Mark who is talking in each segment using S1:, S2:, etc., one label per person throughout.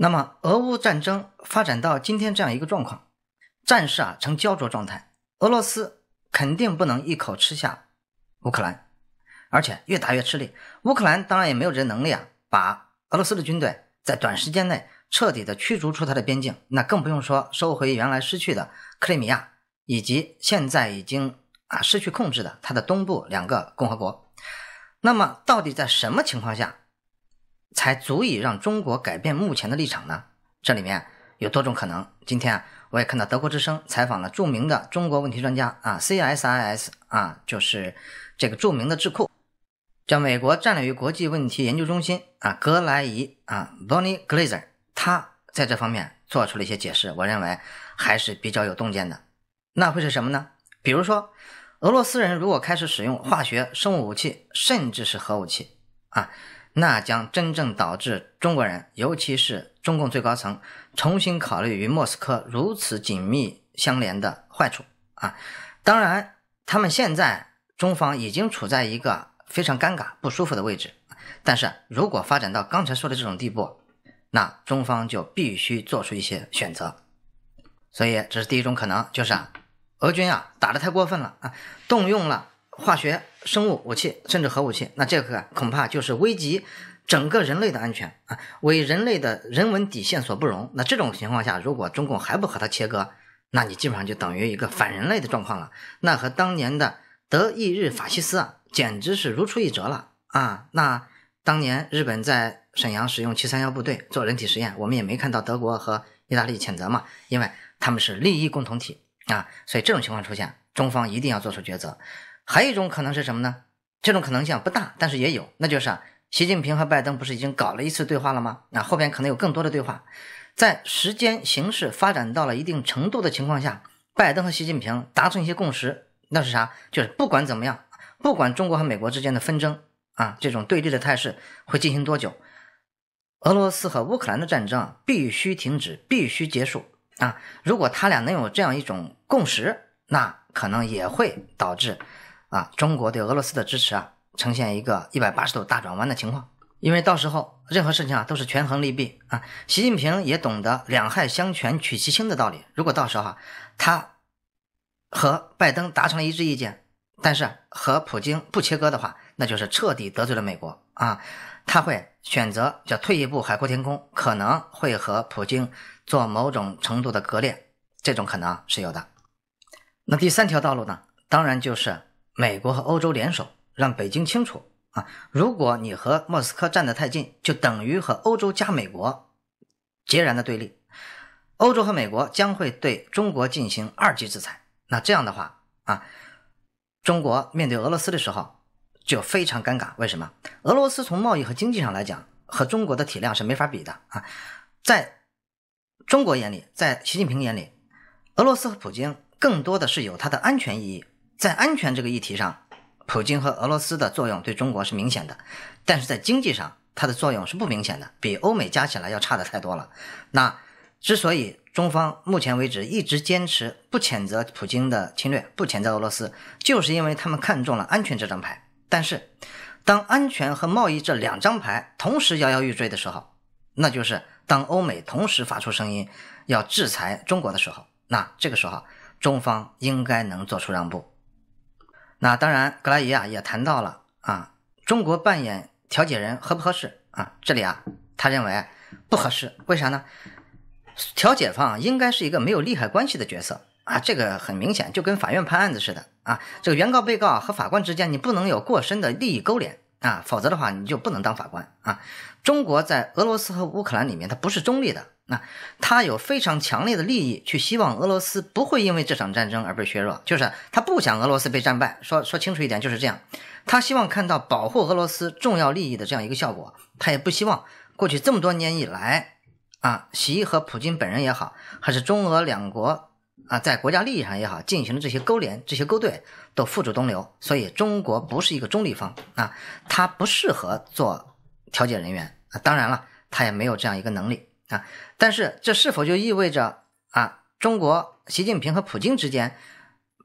S1: 那么，俄乌战争发展到今天这样一个状况，战事啊呈焦灼状态。俄罗斯肯定不能一口吃下乌克兰，而且越打越吃力。乌克兰当然也没有这能力啊，把俄罗斯的军队在短时间内彻底的驱逐出它的边境。那更不用说收回原来失去的克里米亚，以及现在已经啊失去控制的它的东部两个共和国。那么，到底在什么情况下？才足以让中国改变目前的立场呢？这里面有多种可能。今天啊，我也看到德国之声采访了著名的中国问题专家啊，CSIS 啊，就是这个著名的智库，叫美国战略与国际问题研究中心啊，格莱伊啊，Bonnie Glaser，他在这方面做出了一些解释，我认为还是比较有洞见的。那会是什么呢？比如说，俄罗斯人如果开始使用化学生物武器，甚至是核武器啊。那将真正导致中国人，尤其是中共最高层，重新考虑与莫斯科如此紧密相连的坏处啊！当然，他们现在中方已经处在一个非常尴尬、不舒服的位置。但是如果发展到刚才说的这种地步，那中方就必须做出一些选择。所以，这是第一种可能，就是啊，俄军啊打得太过分了啊，动用了。化学、生物武器，甚至核武器，那这个恐怕就是危及整个人类的安全啊，为人类的人文底线所不容。那这种情况下，如果中共还不和他切割，那你基本上就等于一个反人类的状况了。那和当年的德意日法西斯啊，简直是如出一辙了啊！那当年日本在沈阳使用七三幺部队做人体实验，我们也没看到德国和意大利谴责嘛，因为他们是利益共同体啊。所以这种情况出现，中方一定要做出抉择。还有一种可能是什么呢？这种可能性不大，但是也有，那就是啊，习近平和拜登不是已经搞了一次对话了吗？那后边可能有更多的对话，在时间形势发展到了一定程度的情况下，拜登和习近平达成一些共识，那是啥？就是不管怎么样，不管中国和美国之间的纷争啊，这种对立的态势会进行多久，俄罗斯和乌克兰的战争必须停止，必须结束啊！如果他俩能有这样一种共识，那可能也会导致。啊，中国对俄罗斯的支持啊，呈现一个一百八十度大转弯的情况，因为到时候任何事情啊都是权衡利弊啊。习近平也懂得两害相权取其轻的道理。如果到时候哈，他和拜登达成了一致意见，但是和普京不切割的话，那就是彻底得罪了美国啊。他会选择叫退一步海阔天空，可能会和普京做某种程度的割裂，这种可能是有的。那第三条道路呢，当然就是。美国和欧洲联手，让北京清楚啊！如果你和莫斯科站得太近，就等于和欧洲加美国，截然的对立。欧洲和美国将会对中国进行二级制裁。那这样的话啊，中国面对俄罗斯的时候就非常尴尬。为什么？俄罗斯从贸易和经济上来讲，和中国的体量是没法比的啊！在中国眼里，在习近平眼里，俄罗斯和普京更多的是有它的安全意义。在安全这个议题上，普京和俄罗斯的作用对中国是明显的，但是在经济上，它的作用是不明显的，比欧美加起来要差得太多了。那之所以中方目前为止一直坚持不谴责普京的侵略，不谴责俄罗斯，就是因为他们看中了安全这张牌。但是，当安全和贸易这两张牌同时摇摇欲坠的时候，那就是当欧美同时发出声音要制裁中国的时候，那这个时候，中方应该能做出让步。那当然，格拉伊啊也谈到了啊，中国扮演调解人合不合适啊？这里啊，他认为不合适，为啥呢？调解方应该是一个没有利害关系的角色啊，这个很明显就跟法院判案子似的啊，这个原告、被告和法官之间你不能有过深的利益勾连啊，否则的话你就不能当法官啊。中国在俄罗斯和乌克兰里面，它不是中立的。那他有非常强烈的利益去希望俄罗斯不会因为这场战争而被削弱，就是他不想俄罗斯被战败。说说清楚一点，就是这样。他希望看到保护俄罗斯重要利益的这样一个效果，他也不希望过去这么多年以来，啊，习和普京本人也好，还是中俄两国啊，在国家利益上也好，进行的这些勾连、这些勾兑都付诸东流。所以，中国不是一个中立方，啊，他不适合做调解人员啊。当然了，他也没有这样一个能力。啊！但是这是否就意味着啊，中国习近平和普京之间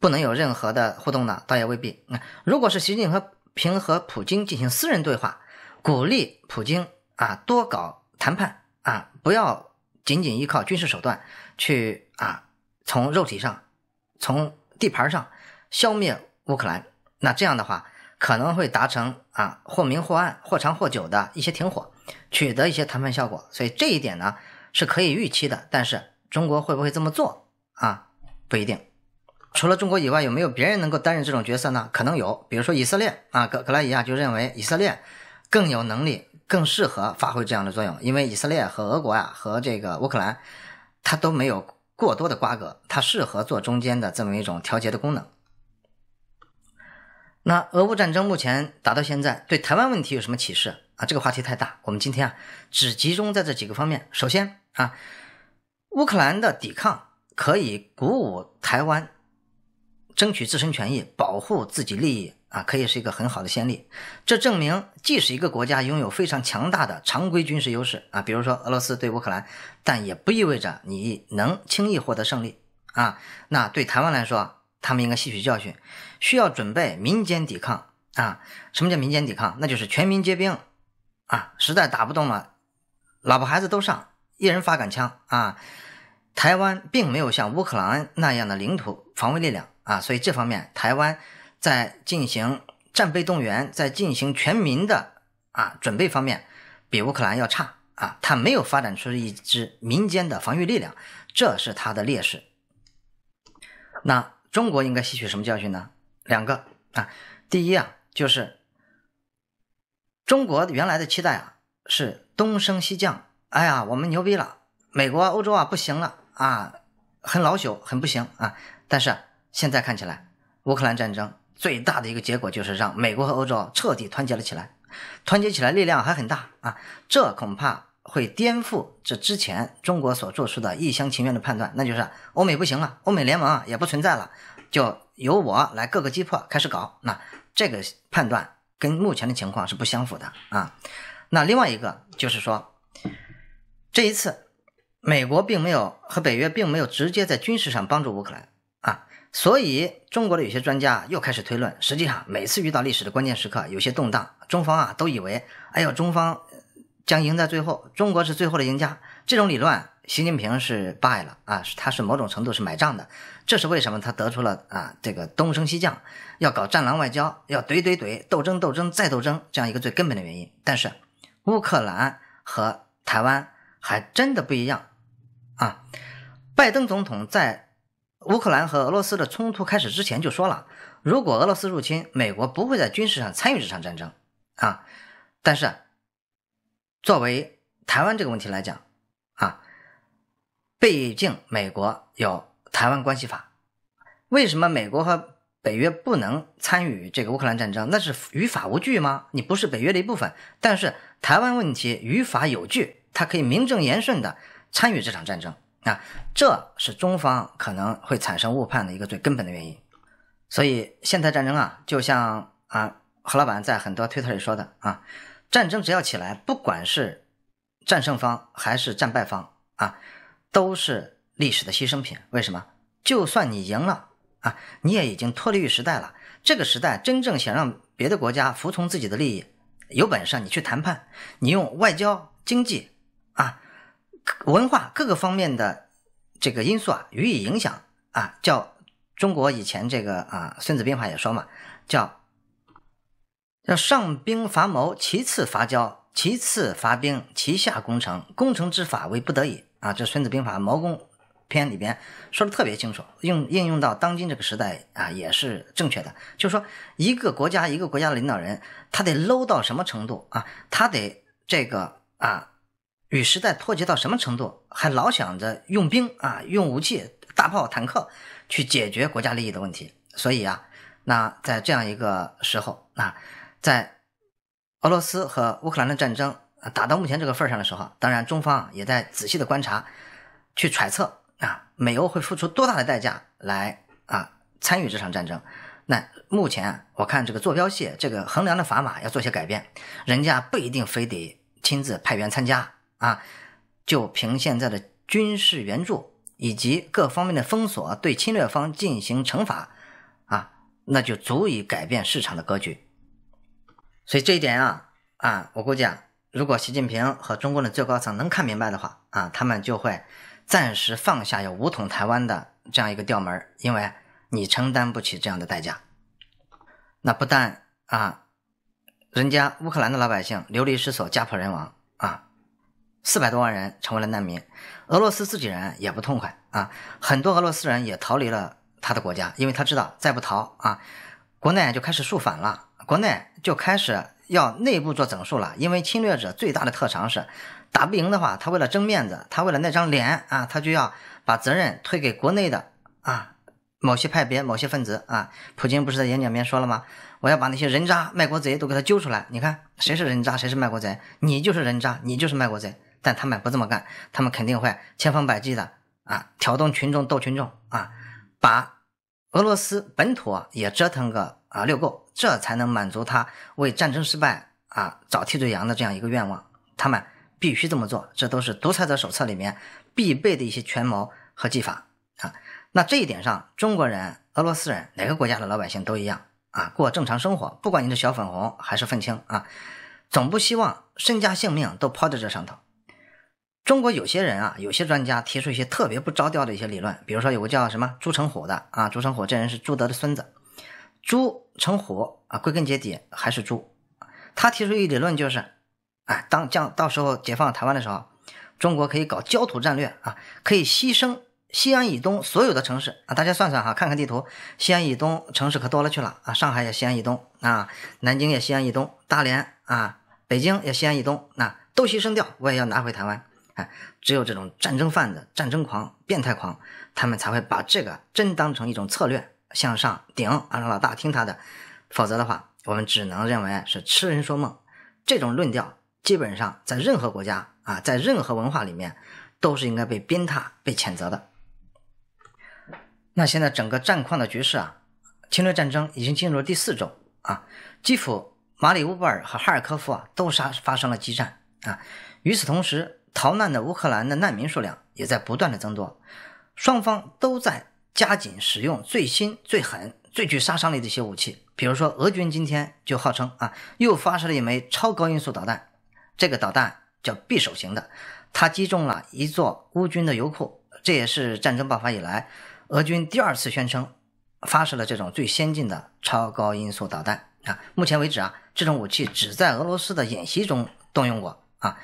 S1: 不能有任何的互动呢？倒也未必。啊，如果是习近平和普京进行私人对话，鼓励普京啊多搞谈判啊，不要仅仅依靠军事手段去啊从肉体上、从地盘上消灭乌克兰，那这样的话。可能会达成啊，或明或暗、或长或久的一些停火，取得一些谈判效果，所以这一点呢是可以预期的。但是中国会不会这么做啊？不一定。除了中国以外，有没有别人能够担任这种角色呢？可能有，比如说以色列啊，格格拉亚就认为以色列更有能力、更适合发挥这样的作用，因为以色列和俄国呀，和这个乌克兰，它都没有过多的瓜葛，它适合做中间的这么一种调节的功能。那俄乌战争目前打到现在，对台湾问题有什么启示啊？这个话题太大，我们今天啊只集中在这几个方面。首先啊，乌克兰的抵抗可以鼓舞台湾争取自身权益、保护自己利益啊，可以是一个很好的先例。这证明，即使一个国家拥有非常强大的常规军事优势啊，比如说俄罗斯对乌克兰，但也不意味着你能轻易获得胜利啊。那对台湾来说，他们应该吸取教训，需要准备民间抵抗啊！什么叫民间抵抗？那就是全民皆兵啊！实在打不动了，老婆孩子都上，一人发杆枪啊！台湾并没有像乌克兰那样的领土防卫力量啊，所以这方面台湾在进行战备动员，在进行全民的啊准备方面，比乌克兰要差啊！它没有发展出一支民间的防御力量，这是它的劣势。那。中国应该吸取什么教训呢？两个啊，第一啊，就是中国原来的期待啊是东升西降，哎呀，我们牛逼了，美国、欧洲啊不行了啊，很老朽，很不行啊。但是现在看起来，乌克兰战争最大的一个结果就是让美国和欧洲彻底团结了起来，团结起来力量还很大啊，这恐怕。会颠覆这之前中国所做出的一厢情愿的判断，那就是欧美不行了，欧美联盟也不存在了，就由我来各个击破开始搞。那这个判断跟目前的情况是不相符的啊。那另外一个就是说，这一次美国并没有和北约并没有直接在军事上帮助乌克兰啊，所以中国的有些专家又开始推论，实际上每次遇到历史的关键时刻有些动荡，中方啊都以为，哎呦，中方。将赢在最后，中国是最后的赢家。这种理论，习近平是败了啊，他是某种程度是买账的。这是为什么他得出了啊，这个东升西降，要搞战狼外交，要怼怼怼，斗争斗争再斗争这样一个最根本的原因。但是，乌克兰和台湾还真的不一样啊。拜登总统在乌克兰和俄罗斯的冲突开始之前就说了，如果俄罗斯入侵，美国不会在军事上参与这场战争啊。但是。作为台湾这个问题来讲，啊，毕竟美国有台湾关系法，为什么美国和北约不能参与这个乌克兰战争？那是于法无据吗？你不是北约的一部分，但是台湾问题于法有据，它可以名正言顺的参与这场战争啊！这是中方可能会产生误判的一个最根本的原因。所以现代战争啊，就像啊何老板在很多推特里说的啊。战争只要起来，不管是战胜方还是战败方啊，都是历史的牺牲品。为什么？就算你赢了啊，你也已经脱离于时代了。这个时代真正想让别的国家服从自己的利益，有本事你去谈判，你用外交、经济啊、文化各个方面的这个因素啊予以影响啊。叫中国以前这个啊，《孙子兵法》也说嘛，叫。要上兵伐谋，其次伐交，其次伐兵，其下攻城。攻城之法为不得已啊！这《孙子兵法·谋攻篇》里边说的特别清楚，用应用到当今这个时代啊，也是正确的。就是说，一个国家，一个国家的领导人，他得 low 到什么程度啊？他得这个啊，与时代脱节到什么程度，还老想着用兵啊，用武器、大炮、坦克去解决国家利益的问题。所以啊，那在这样一个时候啊。在俄罗斯和乌克兰的战争打到目前这个份儿上的时候，当然中方也在仔细的观察、去揣测啊，美欧会付出多大的代价来啊参与这场战争？那目前我看这个坐标系、这个衡量的砝码要做些改变，人家不一定非得亲自派员参加啊，就凭现在的军事援助以及各方面的封锁，对侵略方进行惩罚啊，那就足以改变市场的格局。所以这一点啊啊，我估计啊，如果习近平和中国的最高层能看明白的话啊，他们就会暂时放下有武统台湾的这样一个调门因为你承担不起这样的代价。那不但啊，人家乌克兰的老百姓流离失所、家破人亡啊，四百多万人成为了难民，俄罗斯自己人也不痛快啊，很多俄罗斯人也逃离了他的国家，因为他知道再不逃啊，国内就开始肃反了。国内就开始要内部做整数了，因为侵略者最大的特长是，打不赢的话，他为了争面子，他为了那张脸啊，他就要把责任推给国内的啊某些派别、某些分子啊。普京不是在演讲里面说了吗？我要把那些人渣、卖国贼都给他揪出来。你看谁是人渣，谁是卖国贼，你就是人渣，你就是卖国贼。但他们不这么干，他们肯定会千方百计的啊，挑动群众斗群众啊，把俄罗斯本土也折腾个。啊，遛狗，这才能满足他为战争失败啊找替罪羊的这样一个愿望。他们必须这么做，这都是独裁者手册里面必备的一些权谋和技法啊。那这一点上，中国人、俄罗斯人，哪个国家的老百姓都一样啊，过正常生活，不管你是小粉红还是愤青啊，总不希望身家性命都抛在这上头。中国有些人啊，有些专家提出一些特别不着调的一些理论，比如说有个叫什么朱成虎的啊，朱成虎这人是朱德的孙子。猪成虎啊，归根结底还是猪。他提出一理论就是，哎，当将到时候解放台湾的时候，中国可以搞焦土战略啊，可以牺牲西安以东所有的城市啊。大家算算哈，看看地图，西安以东城市可多了去了啊。上海也西安以东啊，南京也西安以东，大连啊，北京也西安以东，那都牺牲掉，我也要拿回台湾。哎，只有这种战争贩子、战争狂、变态狂，他们才会把这个真当成一种策略。向上顶啊！让老大听他的，否则的话，我们只能认为是痴人说梦。这种论调，基本上在任何国家啊，在任何文化里面，都是应该被鞭挞、被谴责的。那现在整个战况的局势啊，侵略战争已经进入第四周啊，基辅、马里乌波尔和哈尔科夫啊都杀发生了激战啊。与此同时，逃难的乌克兰的难民数量也在不断的增多，双方都在。加紧使用最新、最狠、最具杀伤力的一些武器，比如说，俄军今天就号称啊，又发射了一枚超高音速导弹，这个导弹叫匕首型的，它击中了一座乌军的油库，这也是战争爆发以来俄军第二次宣称发射了这种最先进的超高音速导弹啊。目前为止啊，这种武器只在俄罗斯的演习中动用过啊。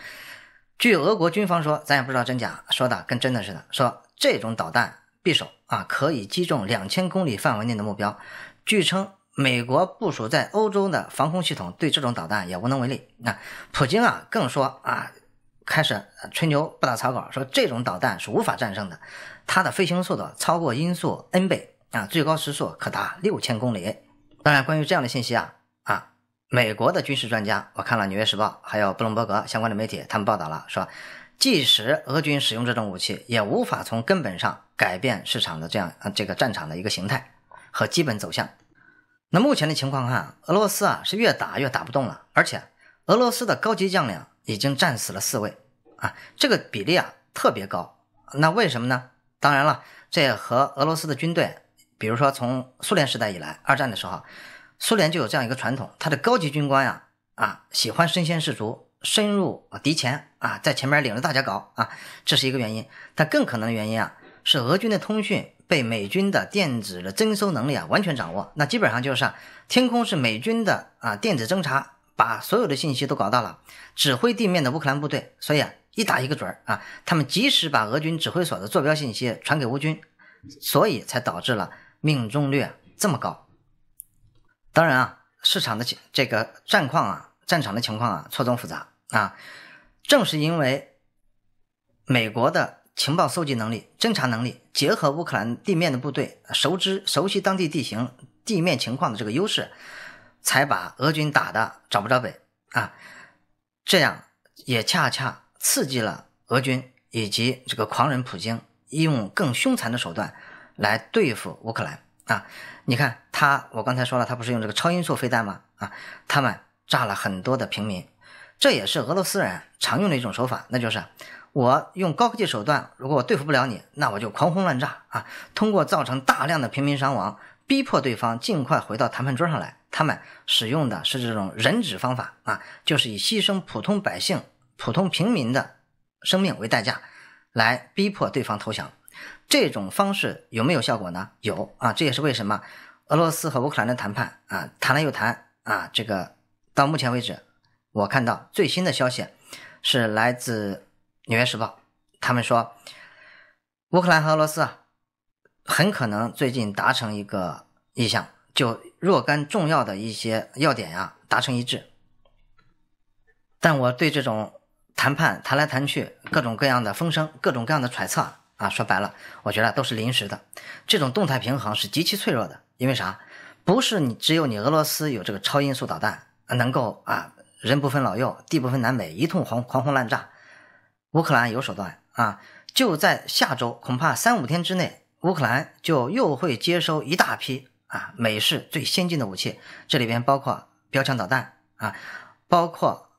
S1: 据俄国军方说，咱也不知道真假，说的跟真的似的，说这种导弹。匕首啊，可以击中两千公里范围内的目标。据称，美国部署在欧洲的防空系统对这种导弹也无能为力。那普京啊，更说啊，开始吹牛不打草稿，说这种导弹是无法战胜的。它的飞行速度超过音速 n 倍啊，最高时速可达六千公里。当然，关于这样的信息啊啊，美国的军事专家，我看了《纽约时报》，还有布隆伯格相关的媒体，他们报道了说。即使俄军使用这种武器，也无法从根本上改变市场的这样呃这个战场的一个形态和基本走向。那目前的情况看，俄罗斯啊是越打越打不动了，而且俄罗斯的高级将领已经战死了四位啊，这个比例啊特别高。那为什么呢？当然了，这也和俄罗斯的军队，比如说从苏联时代以来，二战的时候，苏联就有这样一个传统，他的高级军官呀啊喜欢身先士卒。深入啊敌前啊，在前面领着大家搞啊，这是一个原因。但更可能的原因啊，是俄军的通讯被美军的电子的侦收能力啊完全掌握。那基本上就是啊，天空是美军的啊电子侦察，把所有的信息都搞到了，指挥地面的乌克兰部队。所以啊，一打一个准儿啊，他们及时把俄军指挥所的坐标信息传给乌军，所以才导致了命中率这么高。当然啊，市场的这个战况啊，战场的情况啊，错综复杂。啊，正是因为美国的情报搜集能力、侦察能力，结合乌克兰地面的部队熟知、熟悉当地地形、地面情况的这个优势，才把俄军打的找不着北啊！这样也恰恰刺激了俄军以及这个狂人普京，用更凶残的手段来对付乌克兰啊！你看他，我刚才说了，他不是用这个超音速飞弹吗？啊，他们炸了很多的平民。这也是俄罗斯人常用的一种手法，那就是我用高科技手段，如果我对付不了你，那我就狂轰乱炸啊！通过造成大量的平民伤亡，逼迫对方尽快回到谈判桌上来。他们使用的是这种人质方法啊，就是以牺牲普通百姓、普通平民的生命为代价，来逼迫对方投降。这种方式有没有效果呢？有啊！这也是为什么俄罗斯和乌克兰的谈判啊，谈了又谈啊，这个到目前为止。我看到最新的消息是来自《纽约时报》，他们说乌克兰和俄罗斯啊很可能最近达成一个意向，就若干重要的一些要点呀达成一致。但我对这种谈判谈来谈去，各种各样的风声，各种各样的揣测啊，说白了，我觉得都是临时的。这种动态平衡是极其脆弱的，因为啥？不是你只有你俄罗斯有这个超音速导弹能够啊。人不分老幼，地不分南北，一通狂狂轰滥炸。乌克兰有手段啊！就在下周，恐怕三五天之内，乌克兰就又会接收一大批啊美式最先进的武器，这里边包括标枪导弹啊，包括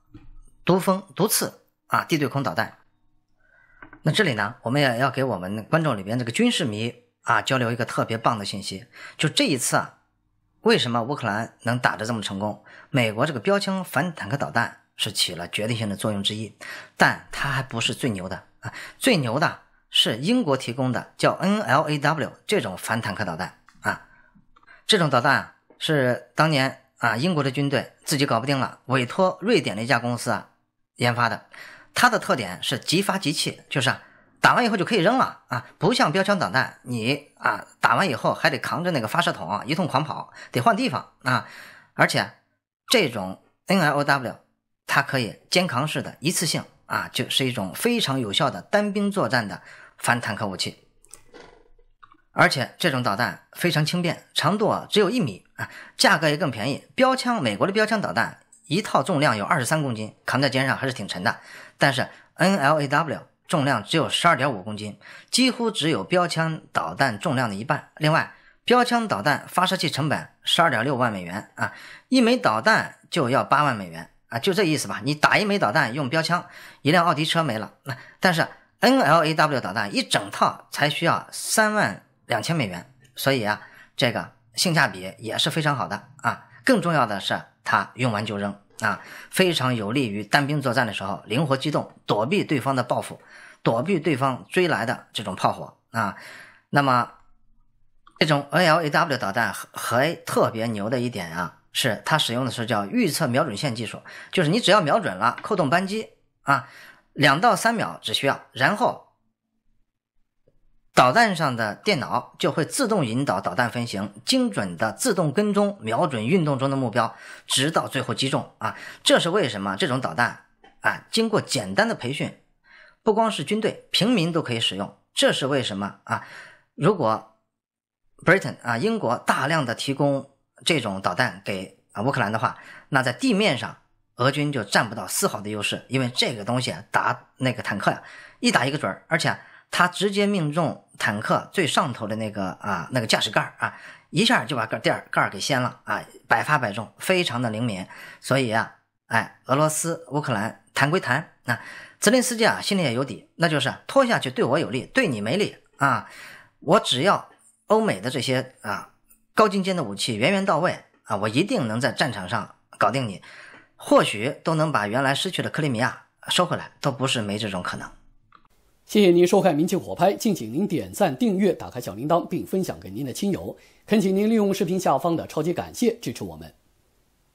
S1: 毒蜂、毒刺啊，地对空导弹。那这里呢，我们也要给我们观众里边这个军事迷啊，交流一个特别棒的信息，就这一次啊。为什么乌克兰能打得这么成功？美国这个标枪反坦克导弹是起了决定性的作用之一，但它还不是最牛的。啊！最牛的是英国提供的叫 NLAW 这种反坦克导弹啊，这种导弹啊是当年啊英国的军队自己搞不定了，委托瑞典的一家公司啊研发的。它的特点是即发即弃，就是。打完以后就可以扔了啊，不像标枪导弹，你啊打完以后还得扛着那个发射筒一通狂跑，得换地方啊。而且这种 N L o W，它可以肩扛式的一次性啊，就是一种非常有效的单兵作战的反坦克武器。而且这种导弹非常轻便，长度只有一米啊，价格也更便宜。标枪，美国的标枪导弹一套重量有二十三公斤，扛在肩上还是挺沉的。但是 N L A W。重量只有十二点五公斤，几乎只有标枪导弹重量的一半。另外，标枪导弹发射器成本十二点六万美元啊，一枚导弹就要八万美元啊，就这意思吧。你打一枚导弹用标枪，一辆奥迪车没了。那但是 N L A W 导弹一整套才需要三万两千美元，所以啊，这个性价比也是非常好的啊。更重要的是，它用完就扔啊，非常有利于单兵作战的时候灵活机动，躲避对方的报复。躲避对方追来的这种炮火啊，那么这种 NLAW 导弹还特别牛的一点啊，是它使用的是叫预测瞄准线技术，就是你只要瞄准了，扣动扳机啊，两到三秒只需要，然后导弹上的电脑就会自动引导导弹飞行，精准的自动跟踪瞄准运动中的目标，直到最后击中啊。这是为什么？这种导弹啊，经过简单的培训。不光是军队，平民都可以使用。这是为什么啊？如果 Britain 啊英国大量的提供这种导弹给啊乌克兰的话，那在地面上俄军就占不到丝毫的优势，因为这个东西啊打那个坦克呀，一打一个准儿，而且它直接命中坦克最上头的那个啊那个驾驶盖儿啊，一下就把盖儿盖儿给掀了啊，百发百中，非常的灵敏。所以呀，哎，俄罗斯乌克兰谈归谈。那泽连斯基啊，心里也有底，那就是拖下去对我有利，对你没利啊。我只要欧美的这些啊高精尖的武器源源到位啊，我一定能在战场上搞定你，或许都能把原来失去的克里米亚收回来，都不是没这种可能。谢谢您收看《民情火拍》，敬请您点赞、订阅、打开小铃铛，并分享给您的亲友。恳请您利用视频下方的超级感谢支持我们。